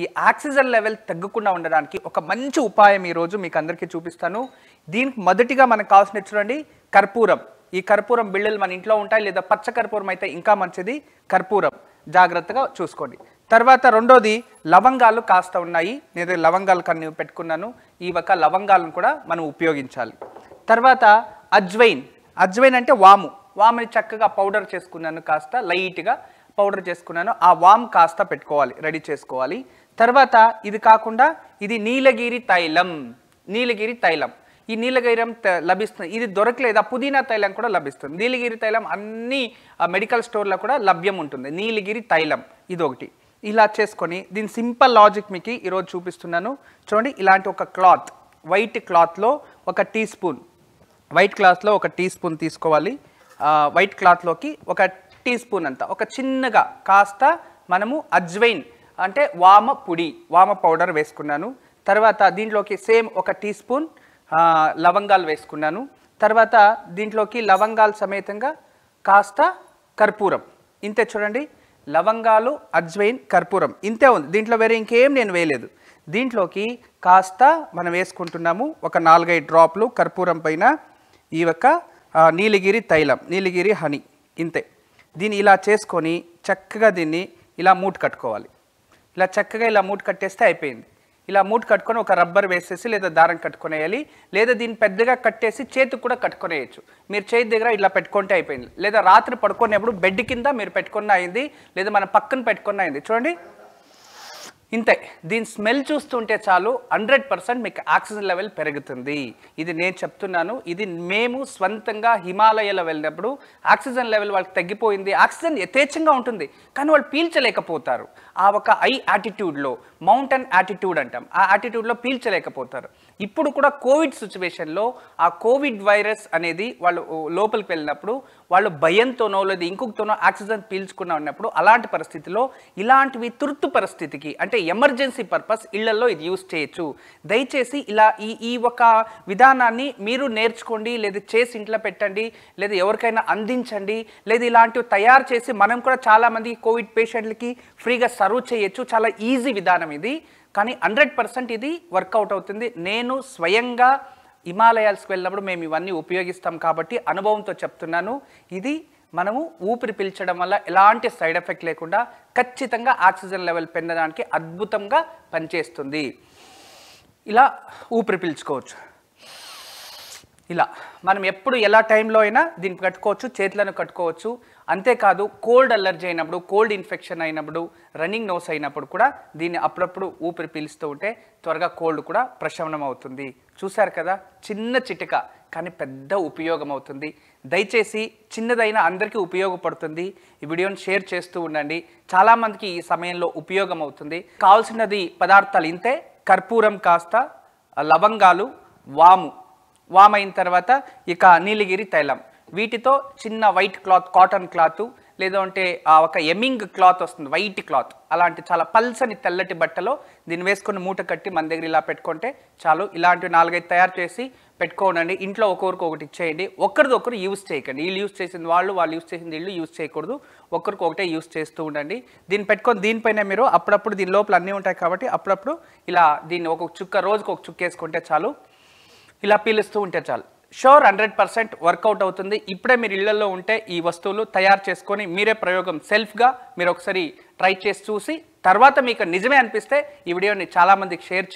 ఈ oxygen level తగ్గకుండా ఉండడానికి ఒక మంచి ఉపాయం ఈరోజు మీకు అందరికీ చూపిస్తాను దీనికి మొదటిగా మనకు కావాల్సిన చూడండి కర్పూరం ఈ కర్పూరం బిళ్ళలు మన ఇంట్లో ఉంటాయి లేదా పచ్చ కర్పూరం అయితే ఇంకా మంచిది కర్పూరం జాగ్రత్తగా చూసుకోండి తర్వాత రెండోది లవంగాలు కాస్త ఉన్నాయి నేను లవంగాలు కన్నీ పెట్టుకున్నాను ఈ ఒక లవంగాలను కూడా మనం ఉపయోగించాలి తర్వాత అజ్వైన్ అజ్వైన్ అంటే వాము వాముని చక్కగా పౌడర్ చేసుకున్నాను కాస్త లైట్గా పౌడర్ చేసుకున్నాను ఆ వామ్ కాస్త పెట్టుకోవాలి రెడీ చేసుకోవాలి తర్వాత ఇది కాకుండా ఇది నీలగిరి తైలం నీలగిరి తైలం ఈ నీలగిరం లభిస్తుంది ఇది దొరకలేదు ఆ పుదీనా తైలం కూడా లభిస్తుంది నీలగిరి తైలం అన్ని మెడికల్ స్టోర్లో కూడా లభ్యం ఉంటుంది నీలగిరి తైలం ఇది ఒకటి ఇలా చేసుకొని దీని సింపుల్ లాజిక్ మీకు ఈరోజు చూపిస్తున్నాను చూడండి ఇలాంటి ఒక క్లాత్ వైట్ క్లాత్లో ఒక టీ స్పూన్ వైట్ క్లాత్లో ఒక టీ స్పూన్ తీసుకోవాలి వైట్ క్లాత్లోకి ఒక టీ స్పూన్ అంతా ఒక చిన్నగా కాస్త మనము అజ్వైన్ అంటే వామ పొడి వామ పౌడర్ వేసుకున్నాను తర్వాత దీంట్లోకి సేమ్ ఒక టీ స్పూన్ లవంగాలు వేసుకున్నాను తర్వాత దీంట్లోకి లవంగాలు సమేతంగా కాస్త కర్పూరం ఇంతే చూడండి లవంగాలు అజ్వైన్ కర్పూరం ఇంతే ఉంది దీంట్లో వేరే ఇంకేం నేను వేయలేదు దీంట్లోకి కాస్త మనం వేసుకుంటున్నాము ఒక నాలుగైదు డ్రాప్లు కర్పూరం పైన ఈ యొక్క నీలగిరి తైలం నీలగిరి హనీ ఇంతే దీన్ని ఇలా చేసుకొని చక్కగా దీన్ని ఇలా మూట కట్టుకోవాలి ఇలా చక్కగా ఇలా మూట కట్టేస్తే అయిపోయింది ఇలా మూట కట్టుకొని ఒక రబ్బర్ వేసేసి లేదా దారం కట్టుకునేయాలి లేదా దీన్ని పెద్దగా కట్టేసి చేతికి కూడా కట్టుకునేయచ్చు మీరు చేతి దగ్గర ఇలా పెట్టుకుంటే అయిపోయింది లేదా రాత్రి పడుకునేప్పుడు బెడ్ కింద మీరు పెట్టుకున్న అయింది లేదా మన పక్కన పెట్టుకున్న అయింది చూడండి ఇంతే దీని స్మెల్ చూస్తుంటే చాలు హండ్రెడ్ పర్సెంట్ మీకు ఆక్సిజన్ లెవెల్ పెరుగుతుంది ఇది నేను చెప్తున్నాను ఇది మేము స్వంతంగా హిమాలయాల వెళ్ళినప్పుడు ఆక్సిజన్ లెవెల్ వాళ్ళకి తగ్గిపోయింది ఆక్సిజన్ యథేచ్ఛంగా ఉంటుంది కానీ వాళ్ళు పీల్చలేకపోతారు ఆ ఒక ఐ యాటిట్యూడ్లో మౌంటైన్ యాటిట్యూడ్ అంటాం ఆ యాటిట్యూడ్లో పీల్చలేకపోతారు ఇప్పుడు కూడా కోవిడ్ సిచ్యువేషన్లో ఆ కోవిడ్ వైరస్ అనేది వాళ్ళు లోపలికి వెళ్ళినప్పుడు వాళ్ళు భయంతోనో లేదా ఇంకొకతోనో ఆక్సిజన్ పీల్చుకున్న ఉన్నప్పుడు అలాంటి పరిస్థితిలో ఇలాంటివి తుర్తు పరిస్థితికి అంటే అంటే ఎమర్జెన్సీ పర్పస్ ఇళ్లలో ఇది యూస్ చేయొచ్చు దయచేసి ఇలా ఈ ఈ ఒక విధానాన్ని మీరు నేర్చుకోండి లేదా చేసి ఇంట్లో పెట్టండి లేదా ఎవరికైనా అందించండి లేదా ఇలాంటివి తయారు చేసి మనం కూడా చాలామంది కోవిడ్ పేషెంట్లకి ఫ్రీగా సర్వ్ చేయొచ్చు చాలా ఈజీ విధానం ఇది కానీ హండ్రెడ్ పర్సెంట్ ఇది వర్కౌట్ అవుతుంది నేను స్వయంగా హిమాలయాల్స్కి వెళ్ళినప్పుడు మేము ఇవన్నీ ఉపయోగిస్తాం కాబట్టి అనుభవంతో చెప్తున్నాను ఇది మనము ఊపిరి పీల్చడం వల్ల ఎలాంటి సైడ్ ఎఫెక్ట్ లేకుండా ఖచ్చితంగా ఆక్సిజన్ లెవెల్ పెంచడానికి అద్భుతంగా పనిచేస్తుంది ఇలా ఊపిరి పీల్చుకోవచ్చు ఇలా మనం ఎప్పుడు ఎలా టైంలో అయినా దీన్ని కట్టుకోవచ్చు చేతులను కట్టుకోవచ్చు అంతేకాదు కోల్డ్ అలర్జీ అయినప్పుడు కోల్డ్ ఇన్ఫెక్షన్ అయినప్పుడు రన్నింగ్ నోస్ అయినప్పుడు కూడా దీన్ని అప్పుడప్పుడు ఊపిరి పీలుస్తూ ఉంటే త్వరగా కోల్డ్ కూడా ప్రశమనం అవుతుంది చూశారు కదా చిన్న చిటిక కానీ పెద్ద ఉపయోగం అవుతుంది దయచేసి చిన్నదైన అందరికీ ఉపయోగపడుతుంది ఈ వీడియోని షేర్ చేస్తూ ఉండండి చాలామందికి ఈ సమయంలో ఉపయోగం అవుతుంది కావాల్సినది పదార్థాలు ఇంతే కర్పూరం కాస్త లవంగాలు వాము వామ్ అయిన తర్వాత ఇక నీలగిరి తైలం వీటితో చిన్న వైట్ క్లాత్ కాటన్ క్లాత్ లేదంటే ఒక ఎమింగ్ క్లాత్ వస్తుంది వైట్ క్లాత్ అలాంటి చాలా పల్సని తెల్లటి బట్టలో దీన్ని వేసుకొని మూట కట్టి మన దగ్గర ఇలా పెట్టుకుంటే చాలు ఇలాంటివి నాలుగైదు తయారు చేసి పెట్టుకోనండి ఇంట్లో ఒకరికి ఒకటి ఇచ్చేయండి ఒకరిదొకరు యూజ్ చేయకండి వీళ్ళు యూజ్ చేసింది వాళ్ళు వాళ్ళు యూజ్ చేసింది వీళ్ళు యూజ్ చేయకూడదు ఒకరికి ఒకటే యూజ్ చేస్తూ ఉండండి దీన్ని పెట్టుకొని దీనిపైన మీరు అప్పుడప్పుడు దీని లోపల అన్నీ ఉంటాయి కాబట్టి అప్పుడప్పుడు ఇలా దీన్ని ఒక చుక్క రోజుకు ఒక చుక్క వేసుకుంటే చాలు ఇలా పీలుస్తూ ఉంటే చాలు షోర్ హండ్రెడ్ పర్సెంట్ వర్కౌట్ అవుతుంది ఇప్పుడే మీరు ఇళ్లలో ఉంటే ఈ వస్తువులు తయారు చేసుకొని మీరే ప్రయోగం సెల్ఫ్గా మీరు ఒకసారి ట్రై చేసి చూసి తర్వాత మీకు నిజమే అనిపిస్తే ఈ వీడియోని చాలామందికి షేర్